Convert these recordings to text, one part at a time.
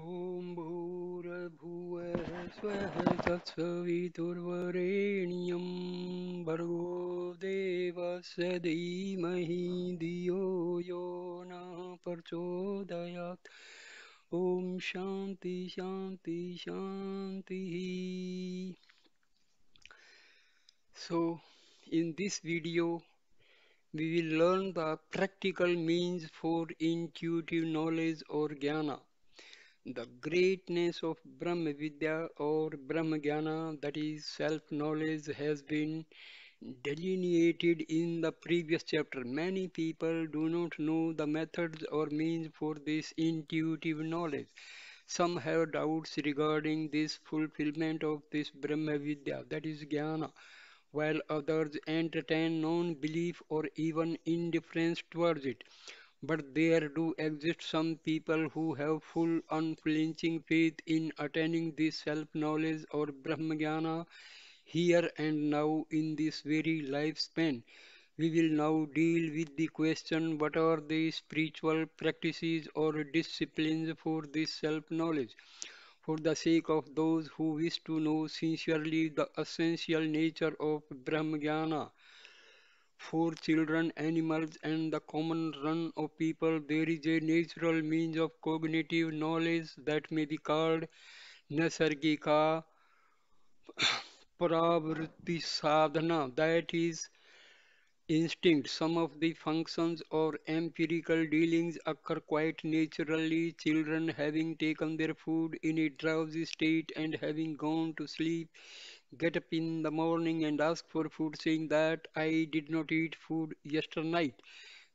ॐ भूर्भुव स्वः तत्सवितुर्वरेण्यं भर्गो देवस्य धीमहि यो न प्रचोदयात् ॐ शांति शांति शांति so in this video we will learn the practical means for intuitive knowledge और ज्ञाना the greatness of Brahma Vidya or Brahma Jnana, that is self knowledge, has been delineated in the previous chapter. Many people do not know the methods or means for this intuitive knowledge. Some have doubts regarding this fulfillment of this Brahma Vidya, that is Jnana, while others entertain non belief or even indifference towards it. But there do exist some people who have full unflinching faith in attaining this self-knowledge or Brahmajnana here and now in this very lifespan. We will now deal with the question what are the spiritual practices or disciplines for this self-knowledge for the sake of those who wish to know sincerely the essential nature of Brahmajnana for children, animals and the common run of people, there is a natural means of cognitive knowledge that may be called nasargika pravrti sadhana, that is instinct. Some of the functions or empirical dealings occur quite naturally. Children having taken their food in a drowsy state and having gone to sleep get up in the morning and ask for food saying that I did not eat food yesternight.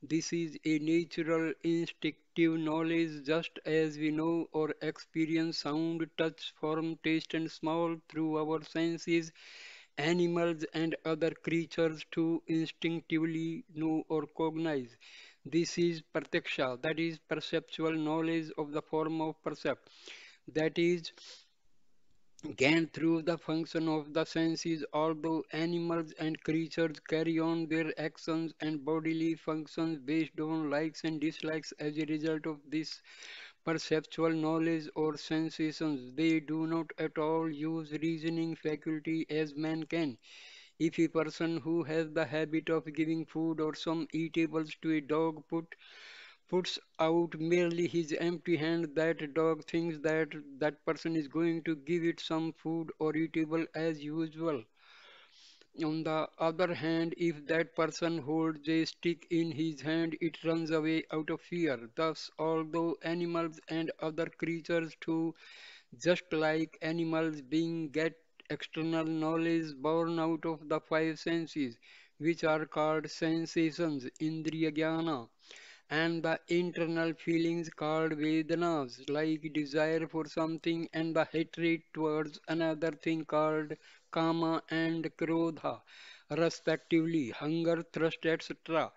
This is a natural instinctive knowledge just as we know or experience sound, touch, form, taste and smell through our senses. Animals and other creatures too instinctively know or cognize. This is pratyaksha, that is perceptual knowledge of the form of percept. That is can through the function of the senses although animals and creatures carry on their actions and bodily functions based on likes and dislikes as a result of this perceptual knowledge or sensations they do not at all use reasoning faculty as man can if a person who has the habit of giving food or some eatables to a dog put puts out merely his empty hand, that dog thinks that that person is going to give it some food or eatable as usual. On the other hand, if that person holds a stick in his hand, it runs away out of fear. Thus, although animals and other creatures too, just like animals being get external knowledge born out of the five senses, which are called sensations, indriya jnana, and the internal feelings called vedanas, like desire for something and the hatred towards another thing called kama and krodha respectively hunger thirst etc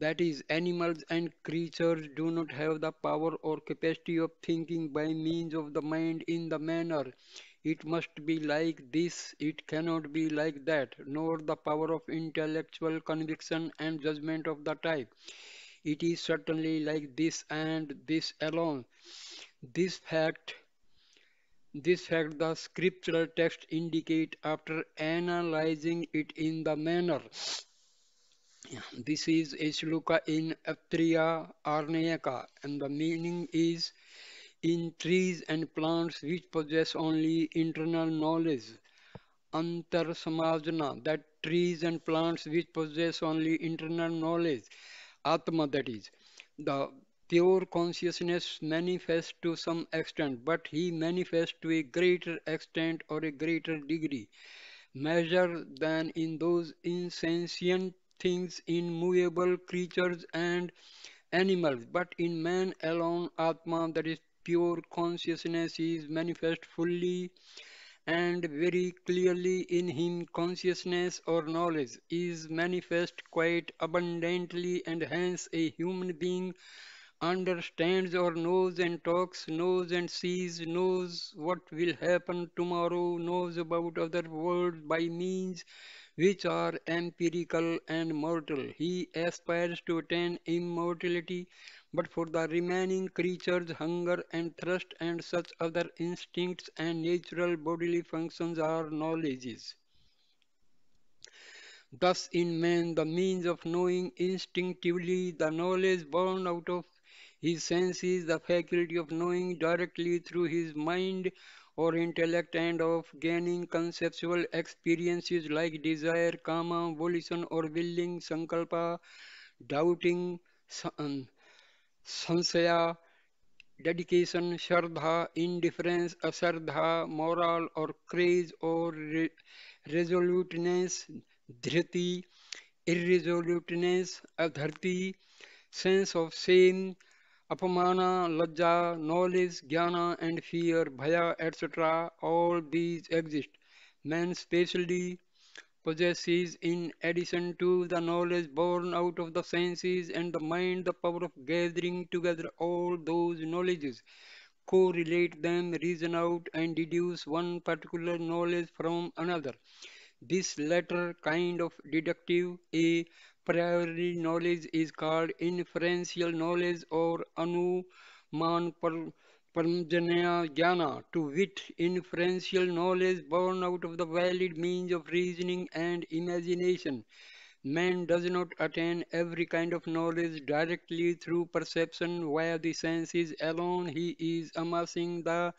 that is animals and creatures do not have the power or capacity of thinking by means of the mind in the manner it must be like this it cannot be like that nor the power of intellectual conviction and judgment of the type it is certainly like this and this alone. This fact this fact the scriptural text indicate after analyzing it in the manner. This is a in Aptriya Arnayaka and the meaning is in trees and plants which possess only internal knowledge. Antar Samajana that trees and plants which possess only internal knowledge Atma, that is, the pure consciousness manifests to some extent, but he manifests to a greater extent or a greater degree, measure than in those insentient things, in movable creatures and animals. But in man alone, Atma, that is pure consciousness, is manifest fully and very clearly in him consciousness or knowledge is manifest quite abundantly and hence a human being understands or knows and talks, knows and sees, knows what will happen tomorrow, knows about other world by means which are empirical and mortal. He aspires to attain immortality but for the remaining creatures, hunger and thirst and such other instincts and natural bodily functions are knowledges. Thus in man the means of knowing instinctively the knowledge born out of his senses, the faculty of knowing directly through his mind or intellect and of gaining conceptual experiences like desire, karma, volition or willing, sankalpa, doubting, um, संशया dedication श्रद्धा indifference अश्रद्धा moral और courage और resoluteness धृति irresoluteness अधरती sense of shame अपमाना लज्जा knowledge ज्ञान एंड फियर भया etcetera all these exist man specially possesses in addition to the knowledge born out of the senses and the mind the power of gathering together all those knowledges correlate them reason out and deduce one particular knowledge from another this latter kind of deductive a priori knowledge is called inferential knowledge or anuman pranjana jnana, to wit, inferential knowledge born out of the valid means of reasoning and imagination. Man does not attain every kind of knowledge directly through perception via the senses alone. He is amassing the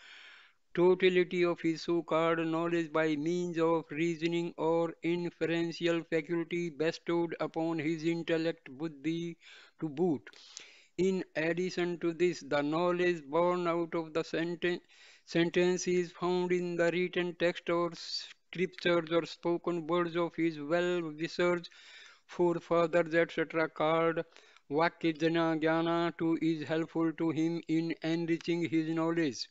totality of his so-called knowledge by means of reasoning or inferential faculty bestowed upon his intellect buddhi to boot. In addition to this, the knowledge born out of the sentence, sentence is found in the written text or scriptures or spoken words of his well-researched forefathers, etc. called Vakijana Jnana too is helpful to him in enriching his knowledge.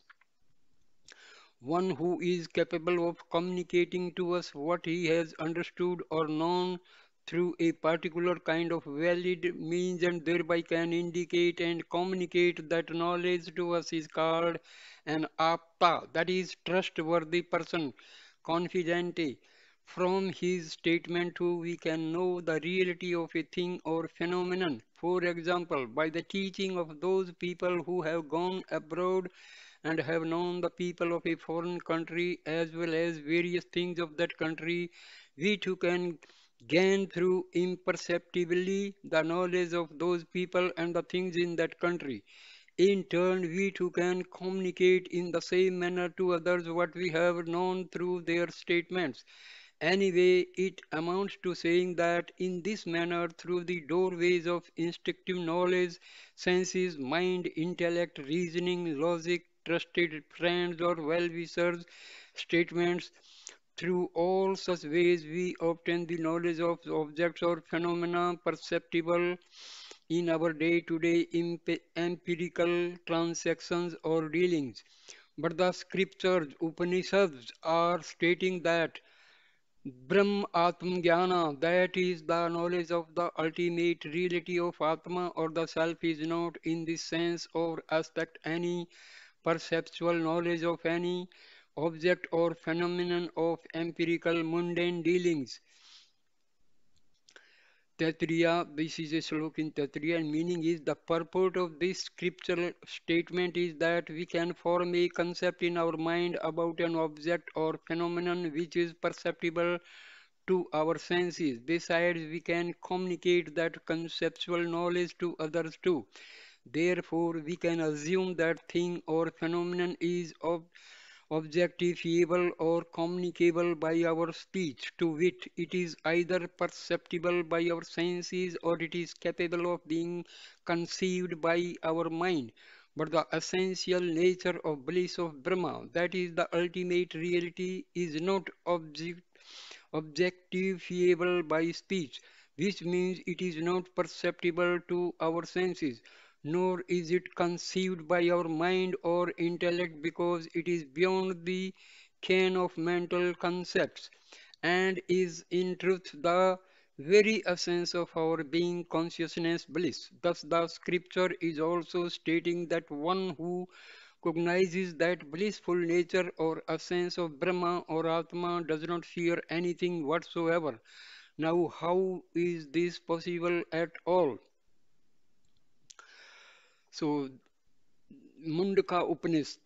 One who is capable of communicating to us what he has understood or known through a particular kind of valid means and thereby can indicate and communicate that knowledge to us is called an apta, that is trustworthy person, confidente. From his statement too, we can know the reality of a thing or phenomenon. For example, by the teaching of those people who have gone abroad and have known the people of a foreign country as well as various things of that country, we too can gain through imperceptibly the knowledge of those people and the things in that country. In turn, we too can communicate in the same manner to others what we have known through their statements. Anyway, it amounts to saying that in this manner, through the doorways of instinctive knowledge, senses, mind, intellect, reasoning, logic, trusted friends or well-wishers, statements, through all such ways, we obtain the knowledge of objects or phenomena perceptible in our day-to-day empirical transactions or dealings. But the scriptures, Upanishads, are stating that Brahm Atmjnana, that is the knowledge of the ultimate reality of Atma or the Self is not in this sense or aspect any perceptual knowledge of any object or phenomenon of empirical mundane dealings. Tatriya, this is a slok in Tatriya, and meaning is the purport of this scriptural statement is that we can form a concept in our mind about an object or phenomenon which is perceptible to our senses. Besides, we can communicate that conceptual knowledge to others too. Therefore, we can assume that thing or phenomenon is of Objective, is or communicable by our speech, to wit, it is either perceptible by our senses or it is capable of being conceived by our mind. But the essential nature of bliss of Brahma, that is the ultimate reality, is not object, objectifiable by speech, which means it is not perceptible to our senses nor is it conceived by our mind or intellect because it is beyond the ken of mental concepts and is in truth the very essence of our being consciousness bliss. Thus the scripture is also stating that one who cognizes that blissful nature or essence of Brahma or Atma does not fear anything whatsoever. Now how is this possible at all? So Mundaka Upanishad.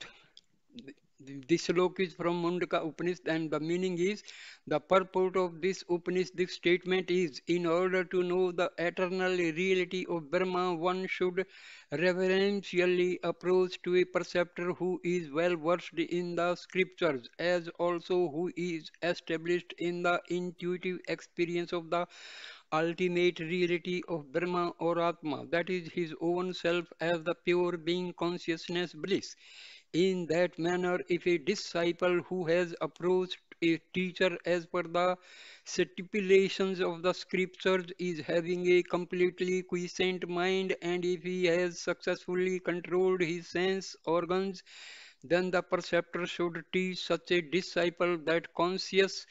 This slok is from Mundaka Upanishad and the meaning is the purport of this Upanishad statement is in order to know the eternal reality of Brahma one should reverentially approach to a preceptor who is well versed in the scriptures as also who is established in the intuitive experience of the ultimate reality of Brahma or Atma, that is his own self as the pure being consciousness bliss. In that manner, if a disciple who has approached a teacher as per the stipulations of the scriptures is having a completely quiescent mind and if he has successfully controlled his sense organs then the perceptor should teach such a disciple that conscious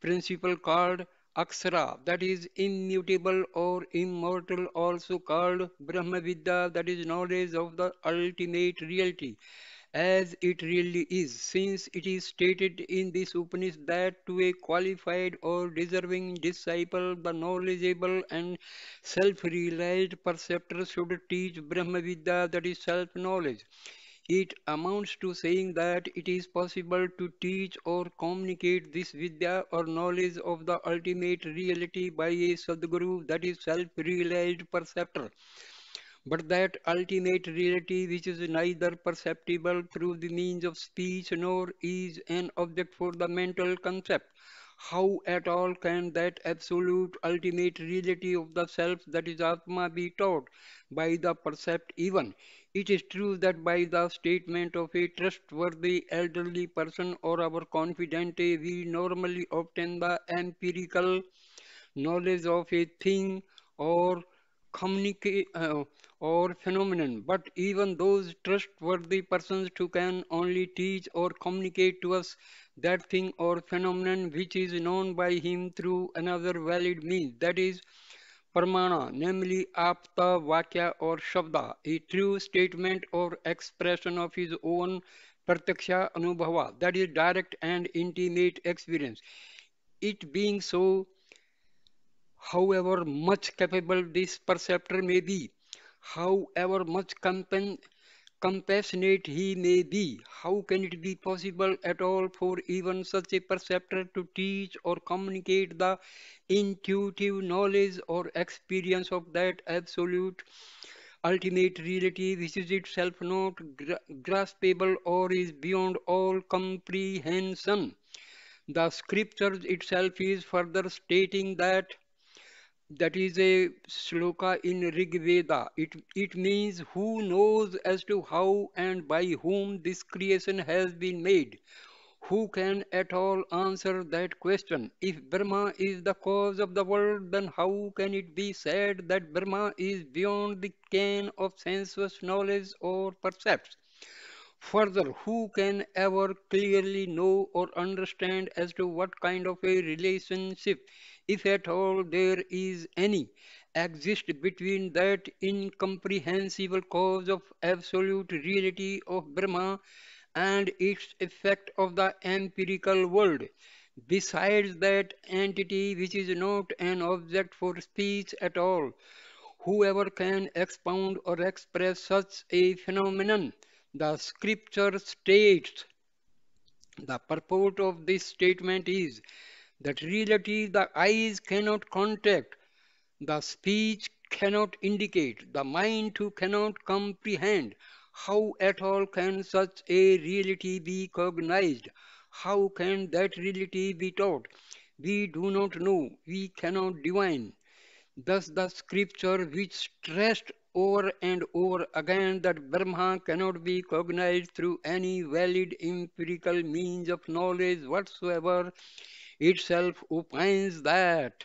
principle called Akshara, that is immutable or immortal, also called Brahmavidya, that is knowledge of the ultimate reality as it really is, since it is stated in this Upanishad that to a qualified or deserving disciple, the knowledgeable and self-realized perceptor should teach Brahmavidya, that is self-knowledge. It amounts to saying that it is possible to teach or communicate this vidya or knowledge of the ultimate reality by a Sadguru that is self-realized perceptor. But that ultimate reality which is neither perceptible through the means of speech nor is an object for the mental concept. How at all can that absolute ultimate reality of the self that is Atma be taught by the percept even? It is true that by the statement of a trustworthy elderly person or our confidant, we normally obtain the empirical knowledge of a thing or communicate uh, or phenomenon but even those trustworthy persons who can only teach or communicate to us that thing or phenomenon which is known by him through another valid means that is प्रमाणा नेमली आप वाक्य और शब्द ई true statement और expression of his own प्रत्यक्ष अनुभव that is direct and intimate experience it being so how much capable this perceptor may be how much compan compassionate he may be, how can it be possible at all for even such a perceptor to teach or communicate the intuitive knowledge or experience of that absolute ultimate reality which is itself not graspable or is beyond all comprehension? The scriptures itself is further stating that that is a sloka in Rig Veda. It, it means who knows as to how and by whom this creation has been made. Who can at all answer that question? If Brahma is the cause of the world, then how can it be said that Brahma is beyond the ken of sensuous knowledge or percepts? Further, who can ever clearly know or understand as to what kind of a relationship if at all there is any, exist between that incomprehensible cause of absolute reality of Brahma and its effect of the empirical world. Besides that entity which is not an object for speech at all, whoever can expound or express such a phenomenon, the scripture states. The purport of this statement is that reality the eyes cannot contact, the speech cannot indicate, the mind too cannot comprehend. How at all can such a reality be cognized? How can that reality be taught? We do not know, we cannot divine. Thus the scripture which stressed over and over again that Brahma cannot be cognized through any valid empirical means of knowledge whatsoever itself opines that.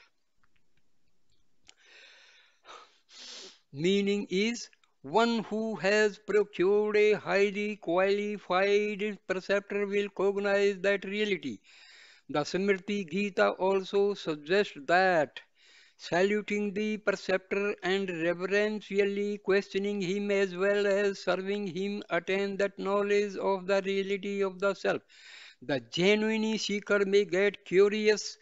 Meaning is one who has procured a highly qualified perceptor will cognize that reality. The Smriti Gita also suggests that saluting the perceptor and reverentially questioning him as well as serving him attain that knowledge of the reality of the self. The genuine seeker may get curious,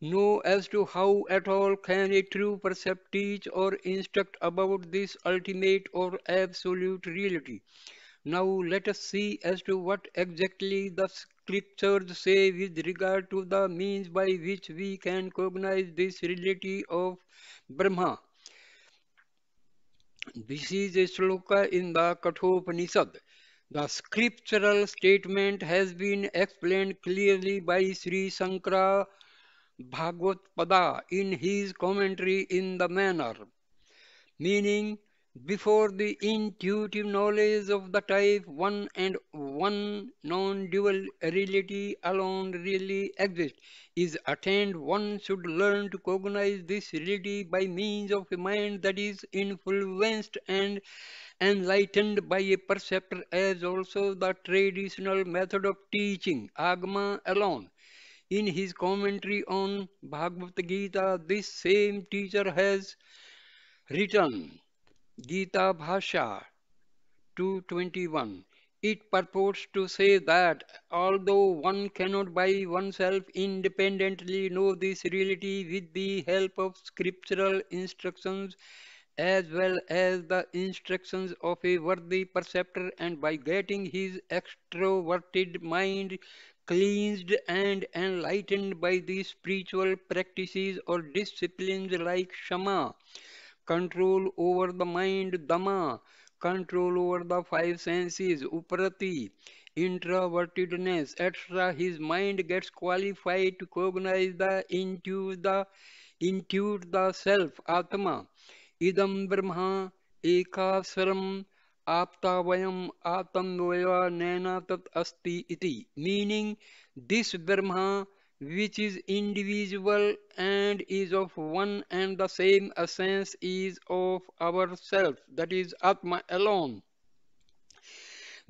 know as to how at all can a true percept teach or instruct about this ultimate or absolute reality. Now let us see as to what exactly the scriptures say with regard to the means by which we can cognize this reality of Brahma. This is a sloka in the Kathopanishad. The scriptural statement has been explained clearly by Sri Shankara Bhagavata in his commentary in the manner, meaning before the intuitive knowledge of the type one and one non-dual reality alone really exists is attained, one should learn to cognize this reality by means of a mind that is influenced and enlightened by a preceptor as also the traditional method of teaching, Agama alone. In his commentary on Bhagavad Gita, this same teacher has written Gita Bhasha 221. It purports to say that although one cannot by oneself independently know this reality with the help of scriptural instructions as well as the instructions of a worthy preceptor and by getting his extroverted mind cleansed and enlightened by the spiritual practices or disciplines like shama, control over the mind, dhamma, control over the five senses, uprati, introvertedness, etc. His mind gets qualified to cognize the intuit the, intuit the self, atma. इदं ब्रह्मा एकास्वरम् आप्तावयम् आतन्द्वया नैना तत् अस्ति इति meaning this ब्रह्म which is individual and is of one and the same essence is of our self that is आत्मा alone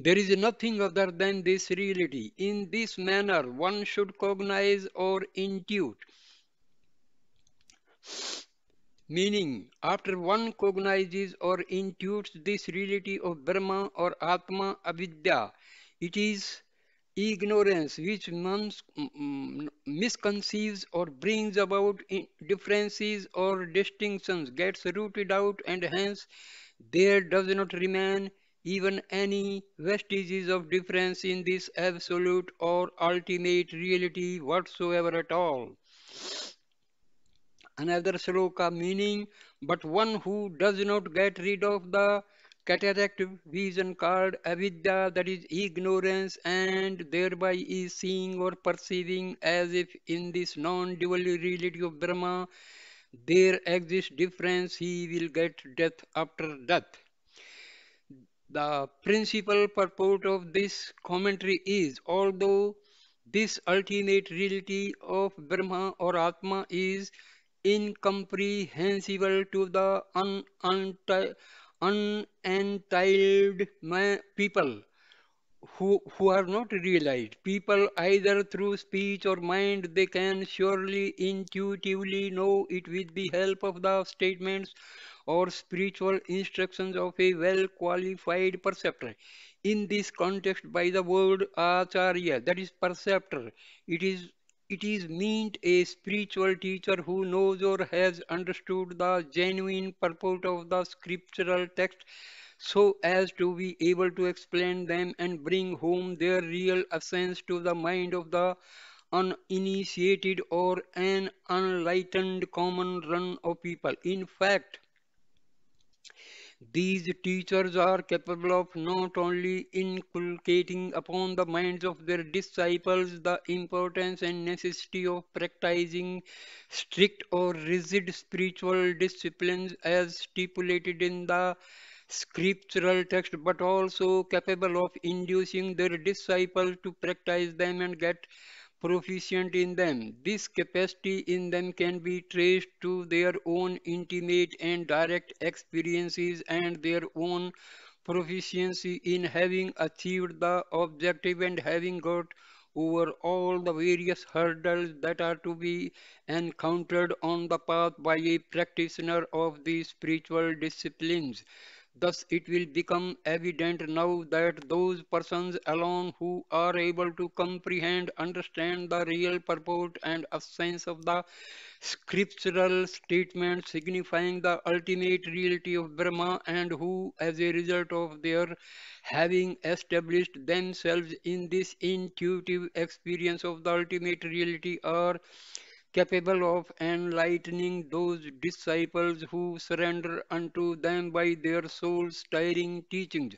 There is nothing other than this reality. In this manner, one should cognize or intuit Meaning, after one cognizes or intuits this reality of Brahma or Atma Avidya, it is ignorance which man misconceives or brings about differences or distinctions gets rooted out and hence there does not remain even any vestiges of difference in this absolute or ultimate reality whatsoever at all another sloka meaning but one who does not get rid of the cataract vision called avidya that is ignorance and thereby is seeing or perceiving as if in this non-dual reality of brahma there exists difference he will get death after death the principal purport of this commentary is although this ultimate reality of Brahma or Atma is incomprehensible to the unentitled people who, who are not realized. People either through speech or mind, they can surely intuitively know it with the help of the statements or spiritual instructions of a well-qualified perceptor. In this context, by the word acharya, that is perceptor, it is it is meant a spiritual teacher who knows or has understood the genuine purport of the scriptural text so as to be able to explain them and bring home their real essence to the mind of the uninitiated or an unenlightened common run of people. In fact, these teachers are capable of not only inculcating upon the minds of their disciples the importance and necessity of practicing strict or rigid spiritual disciplines as stipulated in the scriptural text, but also capable of inducing their disciples to practice them and get proficient in them. This capacity in them can be traced to their own intimate and direct experiences and their own proficiency in having achieved the objective and having got over all the various hurdles that are to be encountered on the path by a practitioner of these spiritual disciplines. Thus it will become evident now that those persons alone who are able to comprehend, understand the real purport and essence of the scriptural statement signifying the ultimate reality of Brahma and who as a result of their having established themselves in this intuitive experience of the ultimate reality are capable of enlightening those disciples who surrender unto them by their soul stirring teachings,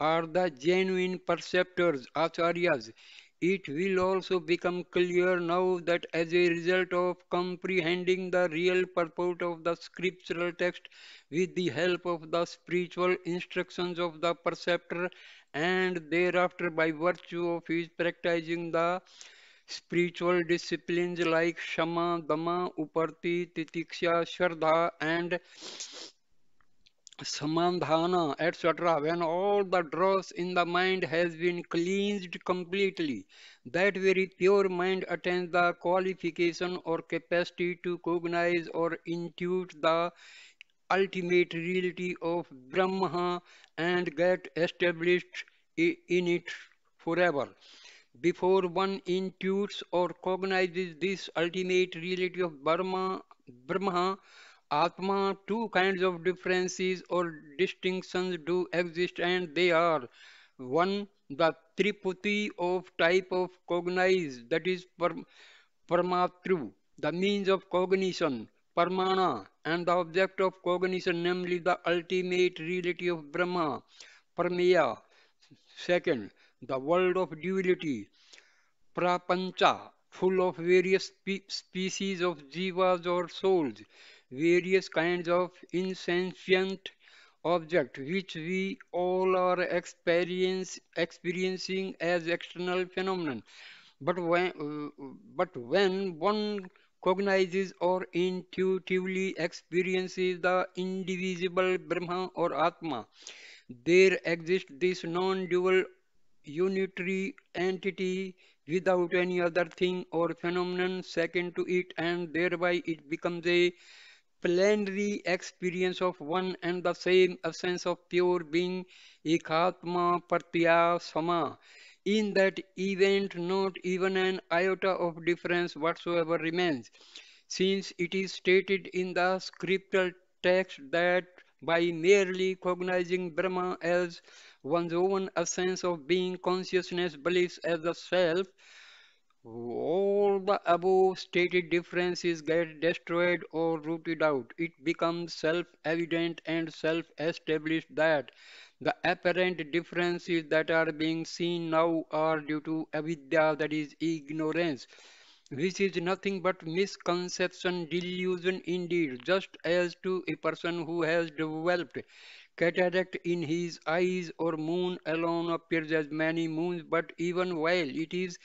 are the genuine perceptors, acharyas. It will also become clear now that as a result of comprehending the real purport of the scriptural text with the help of the spiritual instructions of the perceptor, and thereafter by virtue of his practicing the Spiritual disciplines like Shama, Dhamma, Uparti, Titiksha, Shardha, and Samandhana, etc. When all the dross in the mind has been cleansed completely, that very pure mind attains the qualification or capacity to cognize or intuit the ultimate reality of Brahma and get established in it forever. Before one intuits or cognizes this ultimate reality of Brahma, Brahma Atma, two kinds of differences or distinctions do exist and they are 1. The Triputi of type of cognize, that is Paramatru, the means of cognition, Parmana, and the object of cognition, namely the ultimate reality of Brahma, Parmeya. Second, the world of duality, prapancha, full of various spe species of jivas or souls, various kinds of insentient object which we all are experience, experiencing as external phenomenon. But when, but when one cognizes or intuitively experiences the indivisible Brahma or Atma, there exists this non-dual unitary entity without any other thing or phenomenon second to it and thereby it becomes a plenary experience of one and the same essence of pure being ikatma, pratya sama in that event not even an iota of difference whatsoever remains since it is stated in the scriptural text that by merely cognizing brahma as one's own essence of being, consciousness, believes as the self, all the above stated differences get destroyed or rooted out. It becomes self-evident and self-established that the apparent differences that are being seen now are due to avidya, that is ignorance. This is nothing but misconception, delusion indeed, just as to a person who has developed Cataract in his eyes or moon alone appears as many moons, but even while it is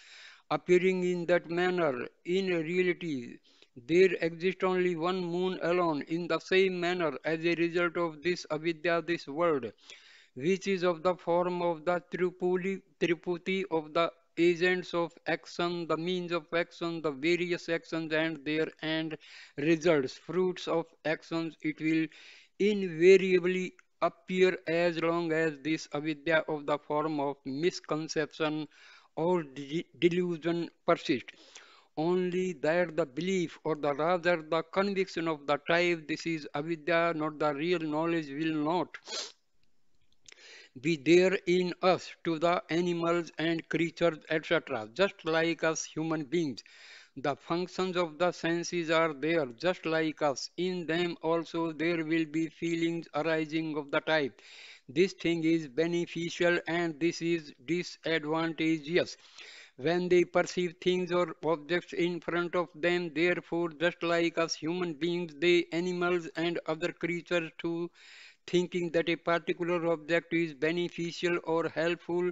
appearing in that manner, in reality, there exists only one moon alone in the same manner as a result of this avidya, this world, which is of the form of the Tripuli, Triputi of the agents of action, the means of action, the various actions and their end results, fruits of actions, it will invariably appear as long as this avidya of the form of misconception or de delusion persists. Only there the belief or the rather the conviction of the type this is avidya not the real knowledge will not be there in us to the animals and creatures etc. just like us human beings the functions of the senses are there just like us in them also there will be feelings arising of the type this thing is beneficial and this is disadvantageous when they perceive things or objects in front of them therefore just like us human beings they animals and other creatures too thinking that a particular object is beneficial or helpful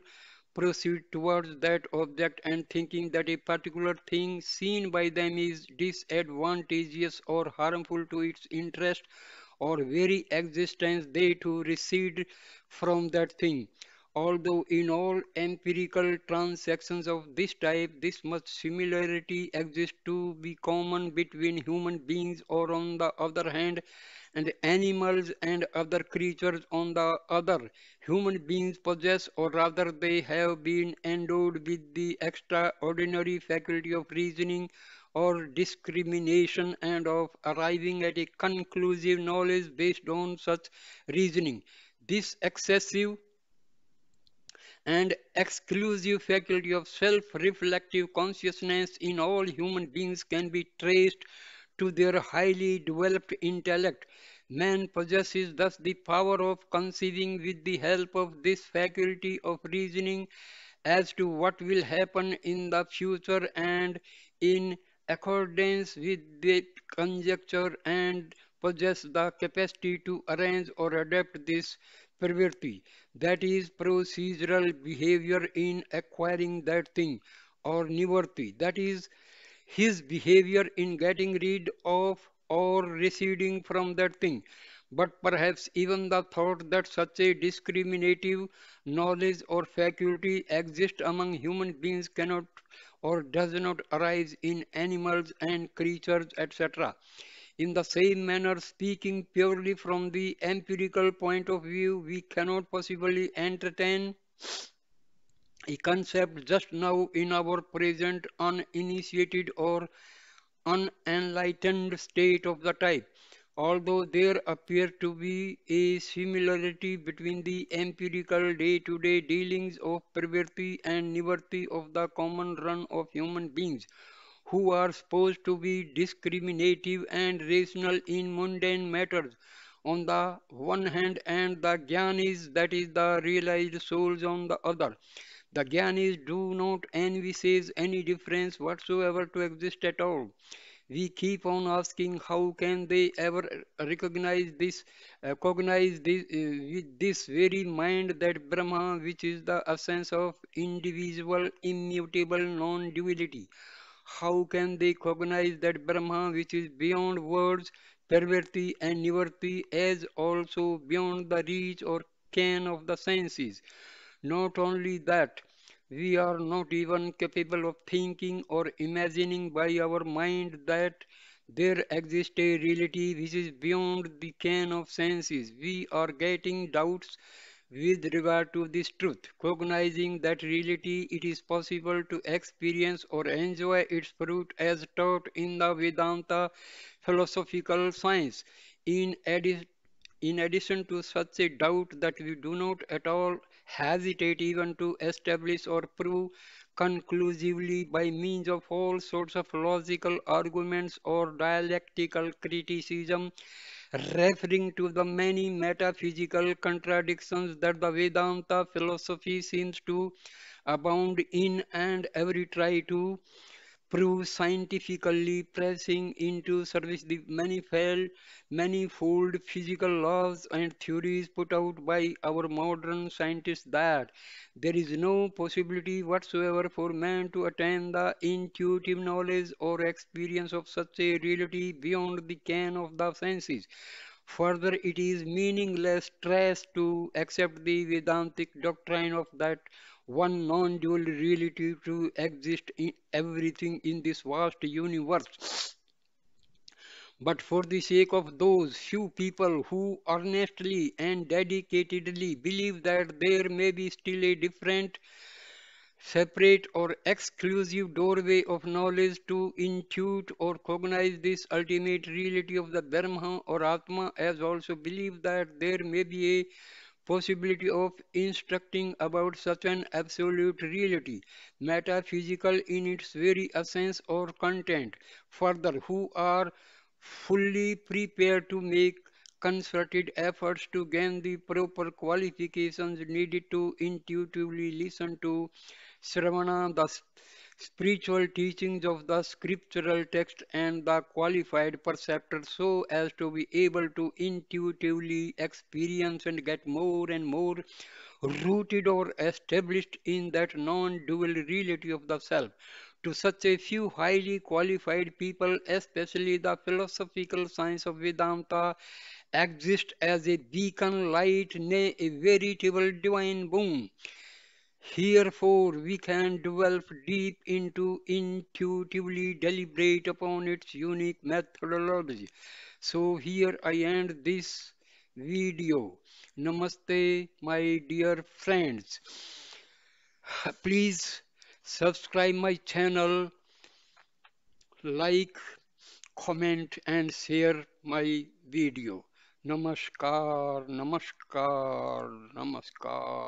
proceed towards that object and thinking that a particular thing seen by them is disadvantageous or harmful to its interest or very existence, they too recede from that thing. Although in all empirical transactions of this type, this much similarity exists to be common between human beings, or on the other hand, and animals and other creatures on the other. Human beings possess, or rather they have been endowed with the extraordinary faculty of reasoning or discrimination and of arriving at a conclusive knowledge based on such reasoning. This excessive and exclusive faculty of self-reflective consciousness in all human beings can be traced to their highly developed intellect. Man possesses thus the power of conceiving with the help of this faculty of reasoning as to what will happen in the future and in accordance with the conjecture and possess the capacity to arrange or adapt this privity, that is procedural behavior in acquiring that thing, or nivrti, that is his behavior in getting rid of or receding from that thing but perhaps even the thought that such a discriminative knowledge or faculty exists among human beings cannot or does not arise in animals and creatures, etc. In the same manner, speaking purely from the empirical point of view, we cannot possibly entertain a concept just now in our present uninitiated or unenlightened state of the type although there appear to be a similarity between the empirical day-to-day -day dealings of perverti and nivarti of the common run of human beings who are supposed to be discriminative and rational in mundane matters on the one hand and the jnanis that is the realized souls on the other the Gyanis do not envisage any difference whatsoever to exist at all. We keep on asking how can they ever recognize this, uh, cognize this, uh, this very mind that Brahma, which is the essence of individual, immutable non-duality. How can they cognize that Brahma, which is beyond words, perverti and nivarti, as also beyond the reach or ken of the senses? Not only that, we are not even capable of thinking or imagining by our mind that there exists a reality which is beyond the ken of senses. We are getting doubts with regard to this truth, cognizing that reality it is possible to experience or enjoy its fruit as taught in the Vedanta philosophical science. In, addi in addition to such a doubt that we do not at all hesitate even to establish or prove conclusively by means of all sorts of logical arguments or dialectical criticism referring to the many metaphysical contradictions that the Vedanta philosophy seems to abound in and every try to prove scientifically pressing into service the manifold, manifold physical laws and theories put out by our modern scientists that there is no possibility whatsoever for man to attain the intuitive knowledge or experience of such a reality beyond the ken of the senses. Further, it is meaningless stress to accept the Vedantic doctrine of that one non-dual reality to exist in everything in this vast universe. But for the sake of those few people who earnestly and dedicatedly believe that there may be still a different, separate or exclusive doorway of knowledge to intuit or cognize this ultimate reality of the Brahma or Atma as also believe that there may be a possibility of instructing about such an absolute reality, metaphysical in its very essence or content, further, who are fully prepared to make concerted efforts to gain the proper qualifications needed to intuitively listen to Sravana, Das spiritual teachings of the scriptural text and the qualified perceptor so as to be able to intuitively experience and get more and more rooted or established in that non-dual reality of the self. To such a few highly qualified people, especially the philosophical science of Vedanta, exists as a beacon light, nay, a veritable divine boon. Herefore, we can delve deep into intuitively deliberate upon its unique methodology. So here I end this video. Namaste, my dear friends. Please subscribe my channel, like, comment and share my video. Namaskar, Namaskar, Namaskar.